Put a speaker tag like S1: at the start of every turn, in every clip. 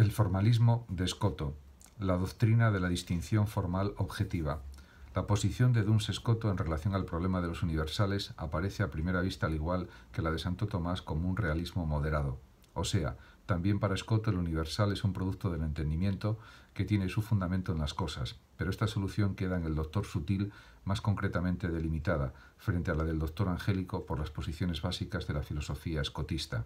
S1: El formalismo de Scotto, la doctrina de la distinción formal objetiva. La posición de Duns Scotto en relación al problema de los universales aparece a primera vista al igual que la de Santo Tomás como un realismo moderado. O sea, también para Scotto el universal es un producto del entendimiento que tiene su fundamento en las cosas, pero esta solución queda en el doctor sutil más concretamente delimitada frente a la del doctor angélico por las posiciones básicas de la filosofía escotista.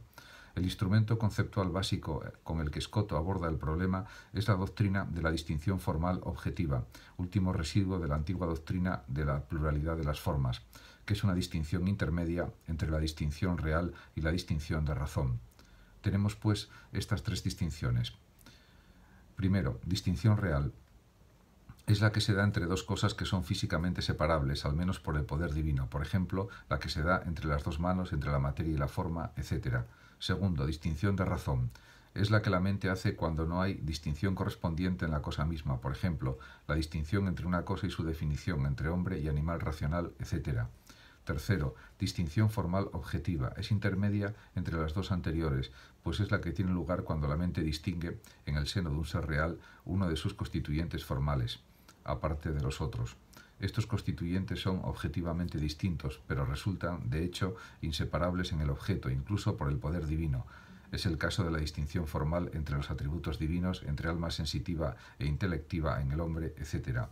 S1: El instrumento conceptual básico eh, con el que Scotto aborda el problema es la doctrina de la distinción formal objetiva, último residuo de la antigua doctrina de la pluralidad de las formas, que es una distinción intermedia entre la distinción real y la distinción de razón. Tenemos, pues, estas tres distinciones. Primero, distinción real, es la que se da entre dos cosas que son físicamente separables, al menos por el poder divino, por ejemplo, la que se da entre las dos manos, entre la materia y la forma, etc. Segundo, distinción de razón. Es la que la mente hace cuando no hay distinción correspondiente en la cosa misma, por ejemplo, la distinción entre una cosa y su definición, entre hombre y animal racional, etc. Tercero, distinción formal objetiva. Es intermedia entre las dos anteriores, pues es la que tiene lugar cuando la mente distingue, en el seno de un ser real, uno de sus constituyentes formales, aparte de los otros. Estos constituyentes son objetivamente distintos, pero resultan, de hecho, inseparables en el objeto, incluso por el poder divino. Es el caso de la distinción formal entre los atributos divinos, entre alma sensitiva e intelectiva en el hombre, etc.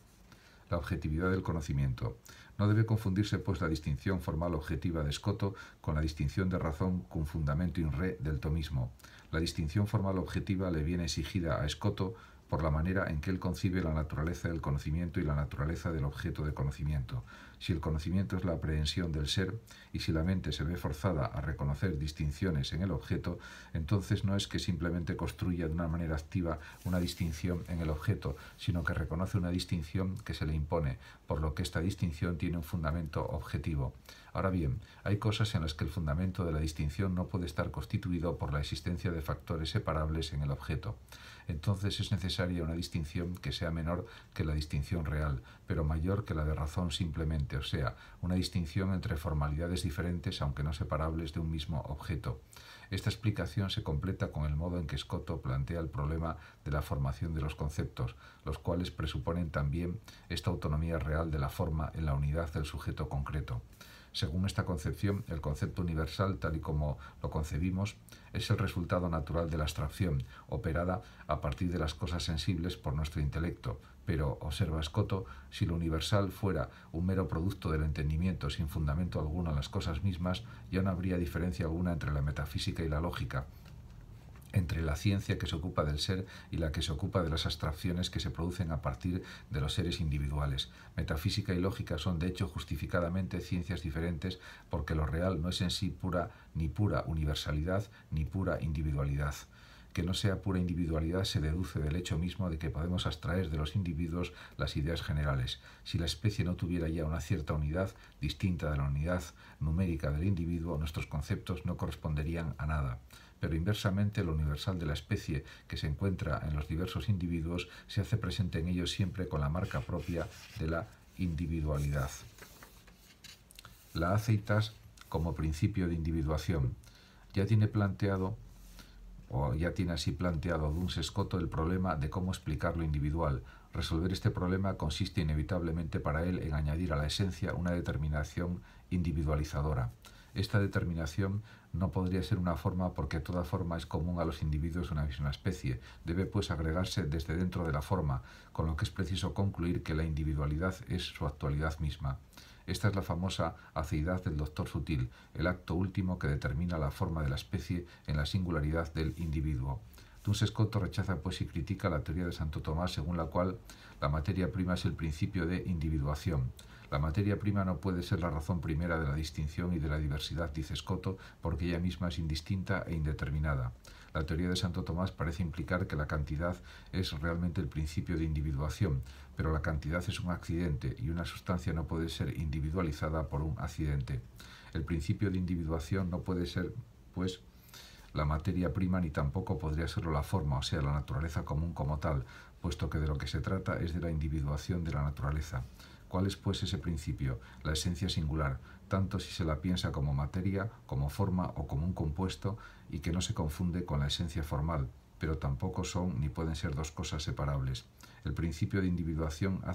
S1: La objetividad del conocimiento. No debe confundirse, pues, la distinción formal objetiva de Escoto con la distinción de razón con fundamento in re del tomismo. La distinción formal objetiva le viene exigida a Escoto por la manera en que él concibe la naturaleza del conocimiento y la naturaleza del objeto de conocimiento. Si el conocimiento es la aprehensión del ser y si la mente se ve forzada a reconocer distinciones en el objeto, entonces no es que simplemente construya de una manera activa una distinción en el objeto, sino que reconoce una distinción que se le impone, por lo que esta distinción tiene un fundamento objetivo. Ahora bien, hay cosas en las que el fundamento de la distinción no puede estar constituido por la existencia de factores separables en el objeto. Entonces es necesaria una distinción que sea menor que la distinción real, pero mayor que la de razón simplemente, o sea, una distinción entre formalidades diferentes aunque no separables de un mismo objeto. Esta explicación se completa con el modo en que Scotto plantea el problema de la formación de los conceptos, los cuales presuponen también esta autonomía real de la forma en la unidad del sujeto concreto. Según esta concepción, el concepto universal, tal y como lo concebimos, es el resultado natural de la abstracción, operada a partir de las cosas sensibles por nuestro intelecto. Pero, observa Scotto, si lo universal fuera un mero producto del entendimiento sin fundamento alguno en las cosas mismas, ya no habría diferencia alguna entre la metafísica y la lógica entre la ciencia que se ocupa del ser y la que se ocupa de las abstracciones que se producen a partir de los seres individuales. Metafísica y lógica son de hecho justificadamente ciencias diferentes porque lo real no es en sí pura ni pura universalidad ni pura individualidad que no sea pura individualidad se deduce del hecho mismo de que podemos abstraer de los individuos las ideas generales. Si la especie no tuviera ya una cierta unidad, distinta de la unidad numérica del individuo, nuestros conceptos no corresponderían a nada pero inversamente lo universal de la especie que se encuentra en los diversos individuos se hace presente en ellos siempre con la marca propia de la individualidad. La aceitas como principio de individuación. Ya tiene planteado ya tiene así planteado Duns Escoto el problema de cómo explicar lo individual. Resolver este problema consiste inevitablemente para él en añadir a la esencia una determinación individualizadora. Esta determinación no podría ser una forma porque toda forma es común a los individuos de una misma especie. Debe pues agregarse desde dentro de la forma, con lo que es preciso concluir que la individualidad es su actualidad misma. Esta es la famosa aceidad del doctor sutil, el acto último que determina la forma de la especie en la singularidad del individuo. Duns-Scotto rechaza pues y critica la teoría de Santo Tomás según la cual la materia prima es el principio de individuación. La materia prima no puede ser la razón primera de la distinción y de la diversidad, dice Scotto, porque ella misma es indistinta e indeterminada. La teoría de Santo Tomás parece implicar que la cantidad es realmente el principio de individuación, pero la cantidad es un accidente y una sustancia no puede ser individualizada por un accidente. El principio de individuación no puede ser, pues, la materia prima ni tampoco podría serlo la forma, o sea, la naturaleza común como tal, puesto que de lo que se trata es de la individuación de la naturaleza. ¿Cuál es pues ese principio, la esencia singular, tanto si se la piensa como materia, como forma o como un compuesto, y que no se confunde con la esencia formal, pero tampoco son ni pueden ser dos cosas separables. El principio de individuación a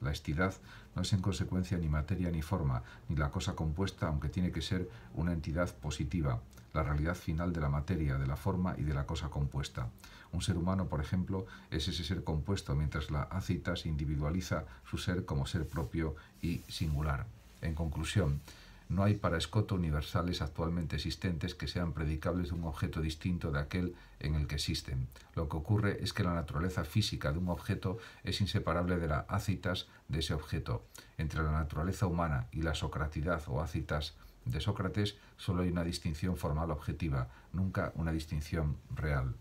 S1: la estidad, no es en consecuencia ni materia ni forma, ni la cosa compuesta, aunque tiene que ser una entidad positiva, la realidad final de la materia, de la forma y de la cosa compuesta. Un ser humano, por ejemplo, es ese ser compuesto, mientras la se individualiza su ser como ser propio y singular. En conclusión, no hay para Escoto universales actualmente existentes que sean predicables de un objeto distinto de aquel en el que existen. Lo que ocurre es que la naturaleza física de un objeto es inseparable de la ácitas de ese objeto. Entre la naturaleza humana y la socratidad o ácitas de Sócrates solo hay una distinción formal objetiva, nunca una distinción real.